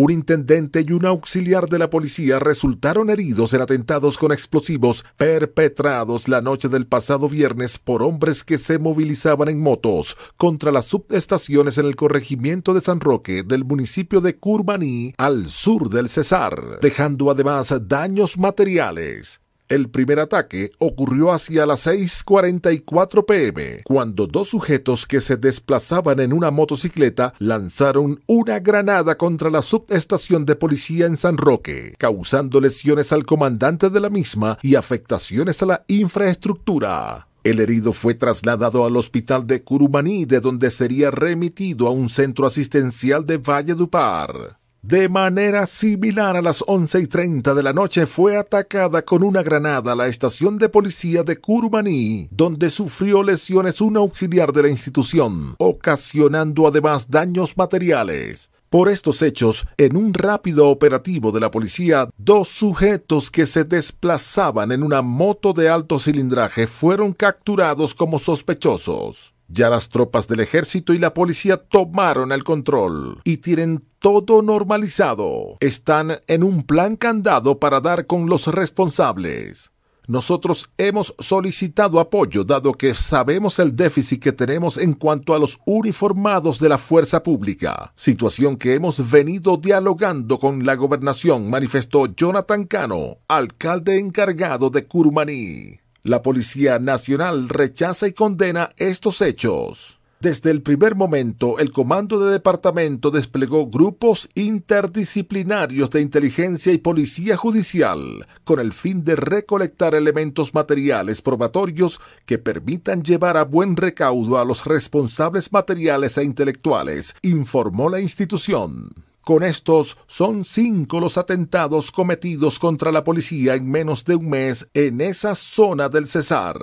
Un intendente y un auxiliar de la policía resultaron heridos en atentados con explosivos perpetrados la noche del pasado viernes por hombres que se movilizaban en motos contra las subestaciones en el corregimiento de San Roque del municipio de Curbaní al sur del Cesar, dejando además daños materiales. El primer ataque ocurrió hacia las 6.44 pm, cuando dos sujetos que se desplazaban en una motocicleta lanzaron una granada contra la subestación de policía en San Roque, causando lesiones al comandante de la misma y afectaciones a la infraestructura. El herido fue trasladado al hospital de Curumaní, de donde sería remitido a un centro asistencial de Valledupar. De manera similar a las once y treinta de la noche fue atacada con una granada la estación de policía de Kurmaní, donde sufrió lesiones un auxiliar de la institución, ocasionando además daños materiales. Por estos hechos, en un rápido operativo de la policía, dos sujetos que se desplazaban en una moto de alto cilindraje fueron capturados como sospechosos. Ya las tropas del ejército y la policía tomaron el control y tienen todo normalizado. Están en un plan candado para dar con los responsables. Nosotros hemos solicitado apoyo dado que sabemos el déficit que tenemos en cuanto a los uniformados de la fuerza pública, situación que hemos venido dialogando con la gobernación, manifestó Jonathan Cano, alcalde encargado de Curumaní. La Policía Nacional rechaza y condena estos hechos. Desde el primer momento, el Comando de Departamento desplegó grupos interdisciplinarios de inteligencia y policía judicial con el fin de recolectar elementos materiales probatorios que permitan llevar a buen recaudo a los responsables materiales e intelectuales, informó la institución. Con estos son cinco los atentados cometidos contra la policía en menos de un mes en esa zona del Cesar.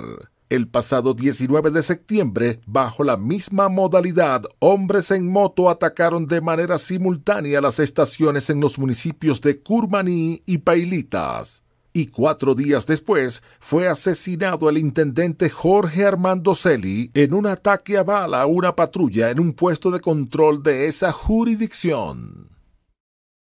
El pasado 19 de septiembre, bajo la misma modalidad, hombres en moto atacaron de manera simultánea las estaciones en los municipios de Curmaní y Pailitas. Y cuatro días después fue asesinado el intendente Jorge Armando Celi en un ataque a bala a una patrulla en un puesto de control de esa jurisdicción.